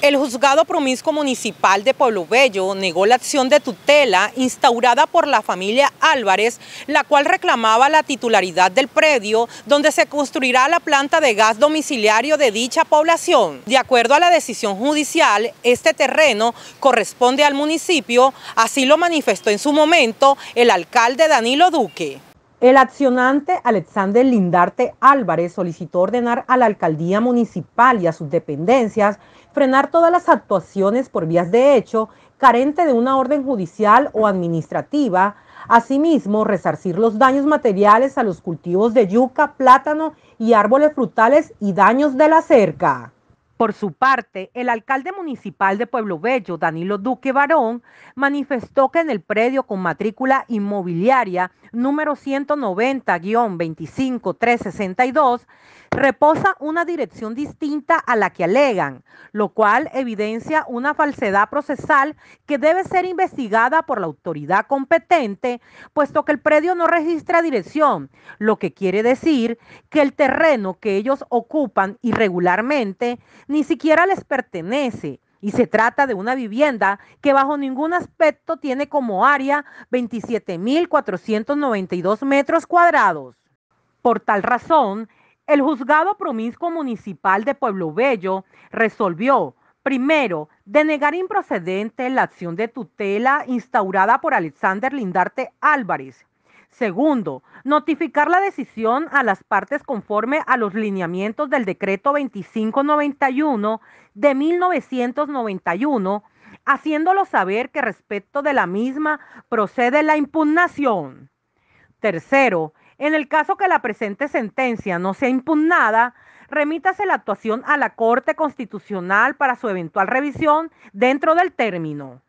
El juzgado promisco municipal de Pueblo Bello negó la acción de tutela instaurada por la familia Álvarez, la cual reclamaba la titularidad del predio donde se construirá la planta de gas domiciliario de dicha población. De acuerdo a la decisión judicial, este terreno corresponde al municipio, así lo manifestó en su momento el alcalde Danilo Duque. El accionante Alexander Lindarte Álvarez solicitó ordenar a la alcaldía municipal y a sus dependencias frenar todas las actuaciones por vías de hecho carente de una orden judicial o administrativa, asimismo resarcir los daños materiales a los cultivos de yuca, plátano y árboles frutales y daños de la cerca. Por su parte, el alcalde municipal de Pueblo Bello, Danilo Duque Barón, manifestó que en el predio con matrícula inmobiliaria número 190-25362 reposa una dirección distinta a la que alegan, lo cual evidencia una falsedad procesal que debe ser investigada por la autoridad competente, puesto que el predio no registra dirección, lo que quiere decir que el terreno que ellos ocupan irregularmente ni siquiera les pertenece. Y se trata de una vivienda que bajo ningún aspecto tiene como área 27.492 metros cuadrados. Por tal razón, el juzgado promiscuo municipal de Pueblo Bello resolvió, primero, denegar improcedente la acción de tutela instaurada por Alexander Lindarte Álvarez, Segundo, notificar la decisión a las partes conforme a los lineamientos del decreto 2591 de 1991, haciéndolo saber que respecto de la misma procede la impugnación. Tercero, en el caso que la presente sentencia no sea impugnada, remítase la actuación a la Corte Constitucional para su eventual revisión dentro del término.